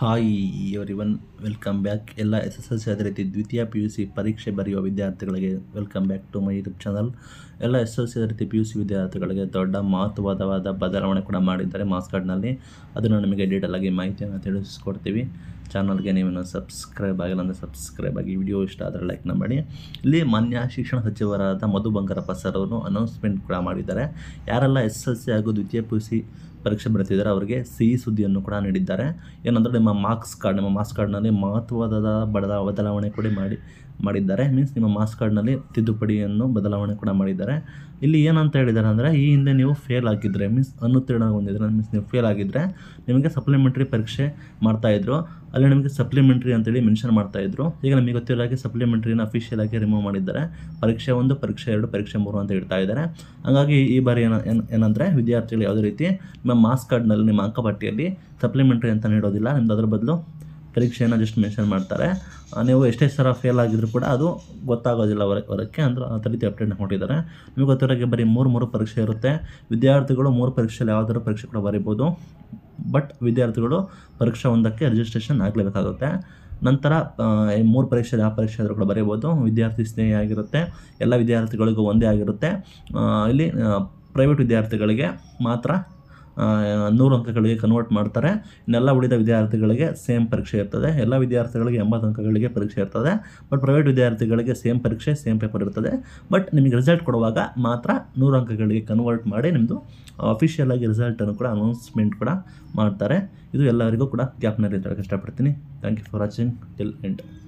hi everyone welcome back ಎಲ್ಲ S S L C ಅದೇ ರೀತಿ ದ್ವಿತೀಯ ಪಿ ಯು ಸಿ ಪರೀಕ್ಷೆ ಬರೆಯುವ ವಿದ್ಯಾರ್ಥಿಗಳಿಗೆ welcome back to my YouTube channel ಎಲ್ಲ ಎಸ್ ಎಲ್ ಸಿ ಅದೇ ರೀತಿ ಪಿ ಯು ಸಿ ವಿದ್ಯಾರ್ಥಿಗಳಿಗೆ ದೊಡ್ಡ ಮಹತ್ವವಾದವಾದ ಬದಲಾವಣೆ ಕೂಡ ಮಾಡಿದ್ದಾರೆ ಮಾಸ್ ಕಾರ್ಡ್ನಲ್ಲಿ ಅದನ್ನು ನಿಮಗೆ ಡೀಟೇಲ್ ಆಗಿ ಮಾಹಿತಿಯನ್ನು ತಿಳಿಸ್ಕೊಡ್ತೀವಿ ಚಾನಲ್ಗೆ ನೀವೇನು ಸಬ್ಸ್ಕ್ರೈಬ್ ಆಗಿಲ್ಲ ಅಂದರೆ ಸಬ್ಸ್ಕ್ರೈಬ್ ಆಗಿ ವಿಡಿಯೋ ಇಷ್ಟ ಆದರೆ ಲೈಕ್ನ ಮಾಡಿ ಇಲ್ಲಿ ಮಾನ್ಯ ಶಿಕ್ಷಣ ಸಚಿವರಾದ ಮಧು ಬಂಗಾರಪ್ಪ ಸರ್ ಅವರು ಅನೌನ್ಸ್ಮೆಂಟ್ ಕೂಡ ಮಾಡಿದ್ದಾರೆ ಯಾರೆಲ್ಲ ಎಸ್ ಎಲ್ ಸಿ ಹಾಗೂ ದ್ವಿತೀಯ ಪಿ ಯು ಸಿ ಪರೀಕ್ಷೆ ಬರೀತಿದ್ದಾರೆ ಅವರಿಗೆ ಸಿಹಿ ಸುದ್ದಿಯನ್ನು ಕೂಡ ನೀಡಿದ್ದಾರೆ ಏನಂದರೆ ನಿಮ್ಮ ಮಾರ್ಕ್ಸ್ ಕಾರ್ಡ್ ನಿಮ್ಮ ಮಾರ್ಕ್ಸ್ ಕಾರ್ಡ್ನಲ್ಲಿ ಮಹತ್ವದ ಬಡದ ಬದಲಾವಣೆ ಕೂಡ ಮಾಡಿ ಮಾಡಿದ್ದಾರೆ ಮೀನ್ಸ್ ನಿಮ್ಮ ಮಾರ್ಕ್ಸ್ ಕಾರ್ಡ್ನಲ್ಲಿ ತಿದ್ದುಪಡಿಯನ್ನು ಬದಲಾವಣೆ ಕೂಡ ಮಾಡಿದ್ದಾರೆ ಇಲ್ಲಿ ಏನಂತ ಹೇಳಿದ್ದಾರೆ ಅಂದರೆ ಈ ಹಿಂದೆ ನೀವು ಫೇಲ್ ಆಗಿದ್ದರೆ ಮೀನ್ಸ್ ಹೊಂದಿದ್ರೆ ಮೀನ್ಸ್ ನೀವು ಫೇಲ್ ಆಗಿದ್ದರೆ ನಿಮಗೆ ಸಪ್ಲಿಮೆಂಟ್ರಿ ಪರೀಕ್ಷೆ ಮಾಡ್ತಾಯಿದ್ರು ಅಲ್ಲಿ ನಿಮಗೆ ಸಪ್ಲಿಮೆಂಟ್ರಿ ಅಂತೇಳಿ ಮೆನ್ಷನ್ ಮಾಡ್ತಾ ಇದ್ರು ಈಗ ನಮಗೆ ಗೊತ್ತಿರೋರಾಗಿ ಹಾಗೆ ಸಪ್ಲಿಮೆಂಟ್ರಿನ ಅಫಿಷಿಯಲ್ ಆಗಿ ರಿಮೂವ್ ಮಾಡಿದ್ದಾರೆ ಪರೀಕ್ಷೆ ಒಂದು ಪರೀಕ್ಷೆ ಎರಡು ಪರೀಕ್ಷೆ ಮೂರು ಅಂತ ಹೇಳ್ತಾ ಇದ್ದಾರೆ ಹಾಗಾಗಿ ಈ ಬಾರಿ ಏನು ಏನು ಏನಂದರೆ ವಿದ್ಯಾರ್ಥಿಗಳು ಯಾವುದೇ ರೀತಿ ನಿಮ್ಮ ಮಾರ್ಕ್ಸ್ ಕಾರ್ಡ್ನಲ್ಲಿ ನಿಮ್ಮ ಅಂಕಪಟ್ಟಿಯಲ್ಲಿ ಸಪ್ಲಿಮೆಂಟ್ರಿ ಅಂತ ನೀಡೋದಿಲ್ಲ ನಿಮ್ದು ಅದರ ಬದಲು ಪರೀಕ್ಷೆಯನ್ನು ಜಸ್ಟ್ ಮೆನ್ಷನ್ ಮಾಡ್ತಾರೆ ನೀವು ಎಷ್ಟೇ ಸಲ ಫೇಲ್ ಆಗಿದ್ರು ಕೂಡ ಅದು ಗೊತ್ತಾಗೋದಿಲ್ಲ ಹೊರ ಹೊರಕ್ಕೆ ಅಂದ್ರೆ ಆ ರೀತಿ ಅಪ್ಡೇಟ್ ಕೊಟ್ಟಿದ್ದಾರೆ ನಿಮಗೆ ಗೊತ್ತಿರೋಕ್ಕೆ ಬರೀ ಮೂರು ಮೂರು ಪರೀಕ್ಷೆ ಇರುತ್ತೆ ವಿದ್ಯಾರ್ಥಿಗಳು ಮೂರು ಪರೀಕ್ಷೆಯಲ್ಲಿ ಯಾವ್ದಾದ್ರು ಪರೀಕ್ಷೆ ಕೂಡ ಬರೀಬೋದು ಬಟ್ ವಿದ್ಯಾರ್ಥಿಗಳು ಪರೀಕ್ಷೆ ಒಂದಕ್ಕೆ ರಿಜಿಸ್ಟ್ರೇಷನ್ ಆಗಲೇಬೇಕಾಗುತ್ತೆ ನಂತರ ಮೂರು ಪರೀಕ್ಷೆ ಆ ಪರೀಕ್ಷೆ ಆದರೂ ಕೂಡ ಬರೆಯಬೋದು ವಿದ್ಯಾರ್ಥಿ ಸ್ನೇಹಿ ಆಗಿರುತ್ತೆ ಎಲ್ಲ ವಿದ್ಯಾರ್ಥಿಗಳಿಗೂ ಒಂದೇ ಆಗಿರುತ್ತೆ ಇಲ್ಲಿ ಪ್ರೈವೇಟ್ ವಿದ್ಯಾರ್ಥಿಗಳಿಗೆ ಮಾತ್ರ ನೂರು ಅಂಕಗಳಿಗೆ ಕನ್ವರ್ಟ್ ಮಾಡ್ತಾರೆ ಇನ್ನೆಲ್ಲ ಉಳಿದ ವಿದ್ಯಾರ್ಥಿಗಳಿಗೆ ಸೇಮ್ ಪರೀಕ್ಷೆ ಇರ್ತದೆ ಎಲ್ಲ ವಿದ್ಯಾರ್ಥಿಗಳಿಗೆ ಎಂಬತ್ತು ಅಂಕಗಳಿಗೆ ಪರೀಕ್ಷೆ ಇರ್ತದೆ ಬಟ್ ಪ್ರೈವೇಟ್ ವಿದ್ಯಾರ್ಥಿಗಳಿಗೆ ಸೇಮ್ ಪರೀಕ್ಷೆ ಸೇಮ್ ಪೇಪರ್ ಇರ್ತದೆ ಬಟ್ ನಿಮಗೆ ರಿಸಲ್ಟ್ ಕೊಡುವಾಗ ಮಾತ್ರ ನೂರು ಅಂಕಗಳಿಗೆ ಕನ್ವರ್ಟ್ ಮಾಡಿ ನಿಮ್ಮದು ಅಫಿಷಿಯಲ್ ಆಗಿ ರಿಸಲ್ಟನ್ನು ಕೂಡ ಅನೌನ್ಸ್ಮೆಂಟ್ ಕೂಡ ಮಾಡ್ತಾರೆ ಇದು ಎಲ್ಲರಿಗೂ ಕೂಡ ಗ್ಯಾಪ್ನಲ್ಲಿ ಇದ್ದಾಗೆ ಇಷ್ಟಪಡ್ತೀನಿ thank you for watching till end